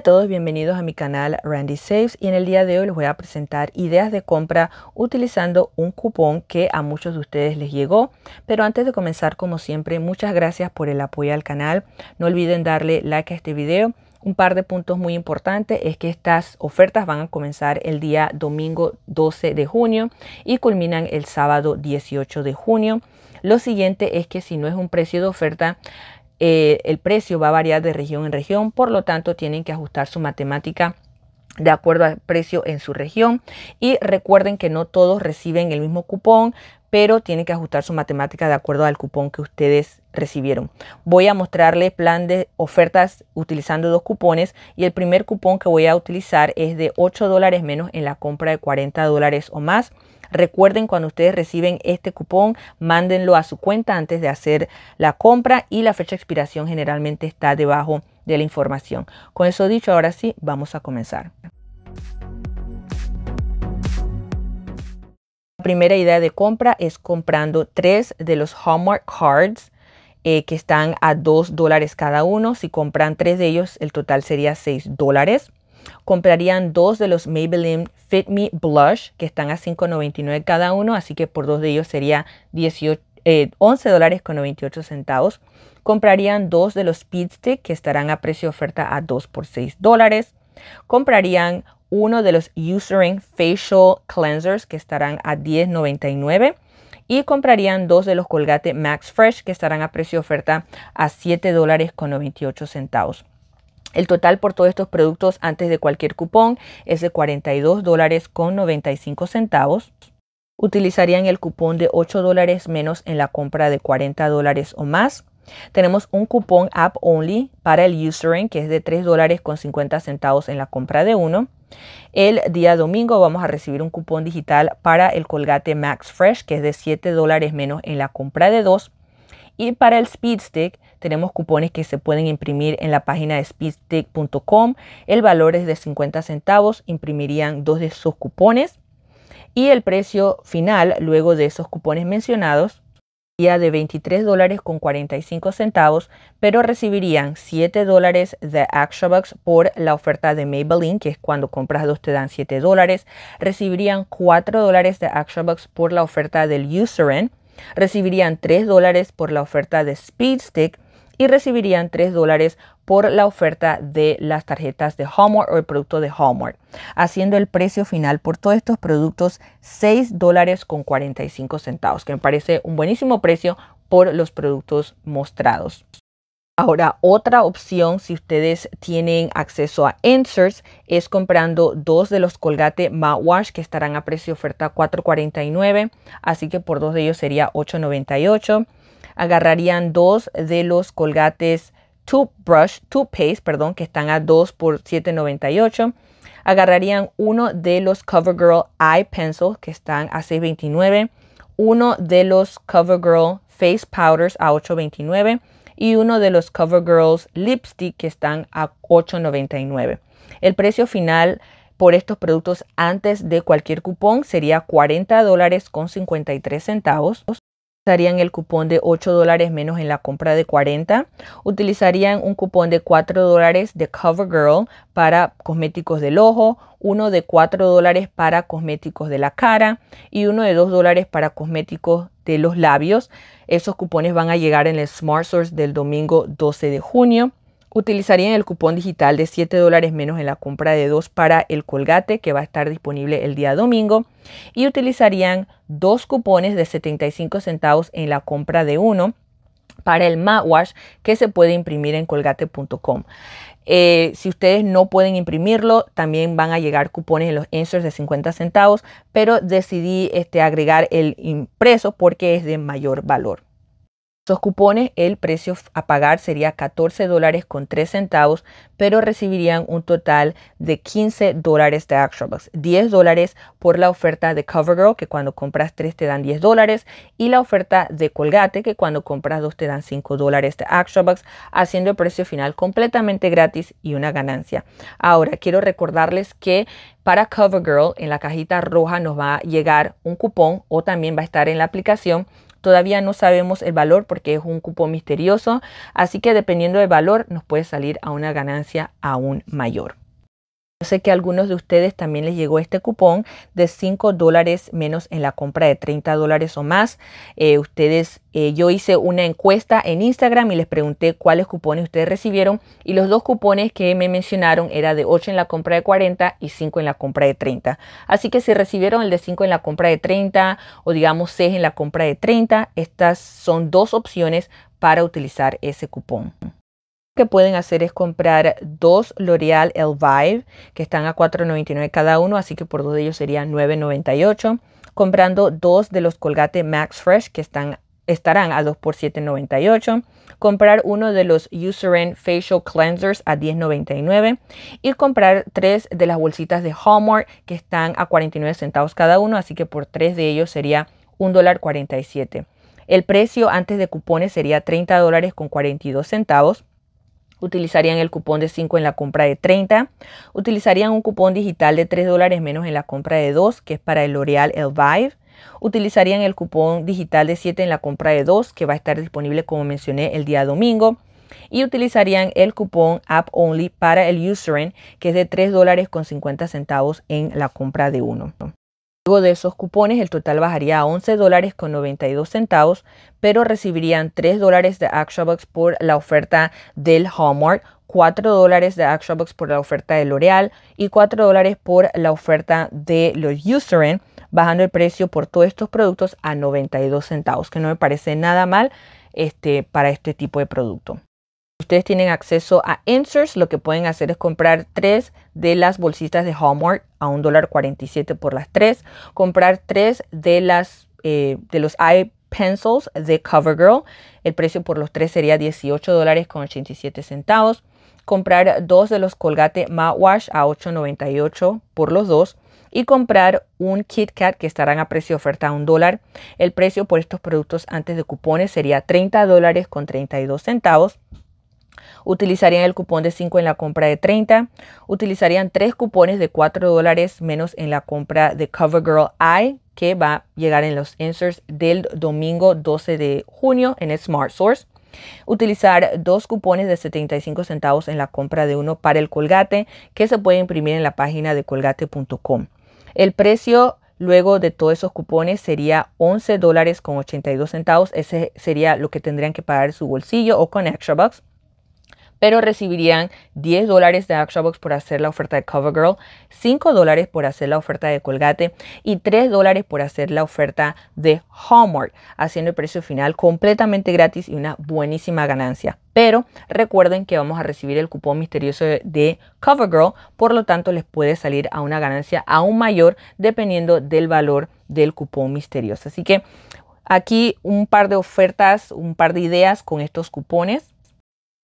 todos, bienvenidos a mi canal Randy Saves y en el día de hoy les voy a presentar ideas de compra utilizando un cupón que a muchos de ustedes les llegó. Pero antes de comenzar, como siempre, muchas gracias por el apoyo al canal. No olviden darle like a este video. Un par de puntos muy importantes es que estas ofertas van a comenzar el día domingo 12 de junio y culminan el sábado 18 de junio. Lo siguiente es que si no es un precio de oferta, eh, el precio va a variar de región en región, por lo tanto tienen que ajustar su matemática de acuerdo al precio en su región. Y recuerden que no todos reciben el mismo cupón, pero tienen que ajustar su matemática de acuerdo al cupón que ustedes recibieron. Voy a mostrarles plan de ofertas utilizando dos cupones y el primer cupón que voy a utilizar es de 8 dólares menos en la compra de 40 dólares o más. Recuerden, cuando ustedes reciben este cupón, mándenlo a su cuenta antes de hacer la compra y la fecha de expiración generalmente está debajo de la información. Con eso dicho, ahora sí, vamos a comenzar. La primera idea de compra es comprando tres de los Hallmark Cards eh, que están a 2 dólares cada uno. Si compran tres de ellos, el total sería 6 dólares comprarían dos de los Maybelline Fit Me Blush que están a $5.99 cada uno, así que por dos de ellos sería $11.98. Eh, dólares Comprarían dos de los Speed Stick que estarán a precio de oferta a 2 por 6 dólares. Comprarían uno de los Usering Facial Cleansers que estarán a 10.99 y comprarían dos de los Colgate Max Fresh que estarán a precio de oferta a $7.98. dólares el total por todos estos productos antes de cualquier cupón es de 42 dólares con 95 centavos. Utilizarían el cupón de 8 dólares menos en la compra de 40 dólares o más. Tenemos un cupón app only para el Usering que es de 3 dólares con 50 centavos en la compra de uno. El día domingo vamos a recibir un cupón digital para el colgate Max Fresh que es de 7 dólares menos en la compra de dos. Y para el Speedstick tenemos cupones que se pueden imprimir en la página de speedstick.com. El valor es de 50 centavos, imprimirían dos de esos cupones. Y el precio final, luego de esos cupones mencionados, sería de 23 dólares con 45 centavos, pero recibirían 7 dólares de ActionBox por la oferta de Maybelline, que es cuando compras dos te dan 7 dólares. Recibirían 4 dólares de ActionBox por la oferta del Userin Recibirían 3 dólares por la oferta de Speed Stick y recibirían 3 dólares por la oferta de las tarjetas de Hallmark o el producto de Hallmark, haciendo el precio final por todos estos productos 6 dólares con 45 centavos, que me parece un buenísimo precio por los productos mostrados. Ahora, otra opción, si ustedes tienen acceso a inserts es comprando dos de los Colgate wash que estarán a precio oferta $4.49, así que por dos de ellos sería $8.98. Agarrarían dos de los Colgates Toothbrush, Toothpaste, perdón, que están a 2 por $7.98. Agarrarían uno de los CoverGirl Eye Pencils que están a $6.29. Uno de los CoverGirl Face Powders a $8.29 y uno de los Girls Lipstick que están a $8.99. El precio final por estos productos antes de cualquier cupón sería $40 con 53 centavos. Utilizarían el cupón de 8 dólares menos en la compra de 40. Utilizarían un cupón de 4 dólares de CoverGirl para cosméticos del ojo, uno de 4 dólares para cosméticos de la cara y uno de 2 dólares para cosméticos de los labios. Esos cupones van a llegar en el Smart Source del domingo 12 de junio utilizarían el cupón digital de 7 dólares menos en la compra de dos para el colgate que va a estar disponible el día domingo y utilizarían dos cupones de 75 centavos en la compra de uno para el matwash que se puede imprimir en colgate.com. Eh, si ustedes no pueden imprimirlo, también van a llegar cupones en los inserts de 50 centavos, pero decidí este, agregar el impreso porque es de mayor valor. Sus cupones, el precio a pagar sería 14 dólares con 3 centavos, pero recibirían un total de 15 dólares de box 10 dólares por la oferta de CoverGirl, que cuando compras 3 te dan 10 dólares, y la oferta de Colgate, que cuando compras 2 te dan 5 dólares de box haciendo el precio final completamente gratis y una ganancia. Ahora, quiero recordarles que para CoverGirl en la cajita roja nos va a llegar un cupón o también va a estar en la aplicación Todavía no sabemos el valor porque es un cupo misterioso, así que dependiendo del valor nos puede salir a una ganancia aún mayor. Yo sé que a algunos de ustedes también les llegó este cupón de 5 dólares menos en la compra de 30 dólares o más. Eh, ustedes, eh, yo hice una encuesta en Instagram y les pregunté cuáles cupones ustedes recibieron y los dos cupones que me mencionaron era de 8 en la compra de 40 y 5 en la compra de 30. Así que si recibieron el de 5 en la compra de 30 o digamos 6 en la compra de 30, estas son dos opciones para utilizar ese cupón que pueden hacer es comprar dos L'Oreal El vibe que están a $4.99 cada uno, así que por dos de ellos serían $9.98. Comprando dos de los Colgate Max Fresh que están, estarán a 2 por $7.98. Comprar uno de los Eucerin Facial Cleansers a $10.99. Y comprar tres de las bolsitas de Hallmark que están a 49 centavos cada uno, así que por tres de ellos sería $1.47. El precio antes de cupones sería $30 con 42 centavos utilizarían el cupón de 5 en la compra de 30, utilizarían un cupón digital de 3 dólares menos en la compra de 2, que es para el L'Oreal El Vive, utilizarían el cupón digital de 7 en la compra de 2, que va a estar disponible como mencioné el día domingo, y utilizarían el cupón App Only para el Userin, que es de 3 dólares con 50 centavos en la compra de 1 de esos cupones, el total bajaría a 11 dólares con 92 centavos, pero recibirían 3 dólares de ActionBox por la oferta del Hallmark, 4 dólares de ActionBox por la oferta de L'Oreal y 4 dólares por la oferta de los Userin, bajando el precio por todos estos productos a 92 centavos, que no me parece nada mal este, para este tipo de producto. Ustedes tienen acceso a Answers. Lo que pueden hacer es comprar tres de las bolsitas de homework a $1.47 por las tres. Comprar tres de, las, eh, de los Eye pencils de CoverGirl. El precio por los tres sería 18 dólares con 87 centavos. Comprar dos de los Colgate Wash a 8.98 por los dos. Y comprar un Kit Kat que estarán a precio de oferta a un dólar. El precio por estos productos antes de cupones sería 30 dólares con 32 centavos. Utilizarían el cupón de 5 en la compra de 30. Utilizarían tres cupones de 4 dólares menos en la compra de CoverGirl Eye, que va a llegar en los inserts del domingo 12 de junio en Smart Source. Utilizar dos cupones de 75 centavos en la compra de uno para el colgate que se puede imprimir en la página de colgate.com. El precio luego de todos esos cupones sería 11 dólares con 82 centavos. Ese sería lo que tendrían que pagar su bolsillo o con extra bucks pero recibirían 10 dólares de ActionBox por hacer la oferta de CoverGirl, 5 dólares por hacer la oferta de Colgate y 3 dólares por hacer la oferta de Hallmark, haciendo el precio final completamente gratis y una buenísima ganancia. Pero recuerden que vamos a recibir el cupón misterioso de CoverGirl, por lo tanto les puede salir a una ganancia aún mayor dependiendo del valor del cupón misterioso. Así que aquí un par de ofertas, un par de ideas con estos cupones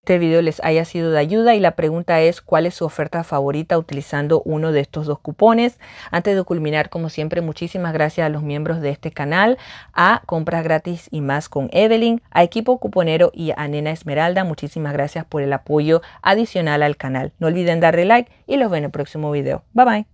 este video les haya sido de ayuda y la pregunta es cuál es su oferta favorita utilizando uno de estos dos cupones. Antes de culminar, como siempre, muchísimas gracias a los miembros de este canal, a Compras Gratis y más con Evelyn, a Equipo Cuponero y a Nena Esmeralda. Muchísimas gracias por el apoyo adicional al canal. No olviden darle like y los veo en el próximo video. Bye bye.